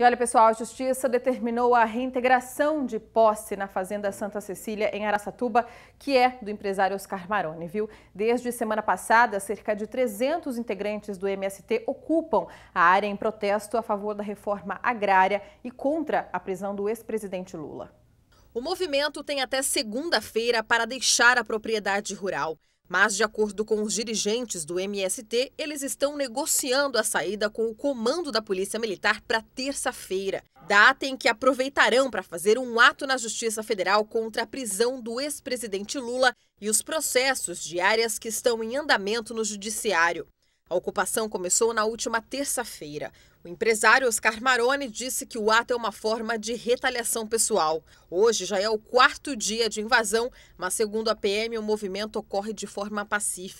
E olha, pessoal, a Justiça determinou a reintegração de posse na Fazenda Santa Cecília, em Araçatuba, que é do empresário Oscar Maroni, viu? Desde semana passada, cerca de 300 integrantes do MST ocupam a área em protesto a favor da reforma agrária e contra a prisão do ex-presidente Lula. O movimento tem até segunda-feira para deixar a propriedade rural. Mas, de acordo com os dirigentes do MST, eles estão negociando a saída com o comando da Polícia Militar para terça-feira, data em que aproveitarão para fazer um ato na Justiça Federal contra a prisão do ex-presidente Lula e os processos de áreas que estão em andamento no Judiciário. A ocupação começou na última terça-feira. O empresário Oscar Maroni disse que o ato é uma forma de retaliação pessoal. Hoje já é o quarto dia de invasão, mas segundo a PM, o movimento ocorre de forma pacífica.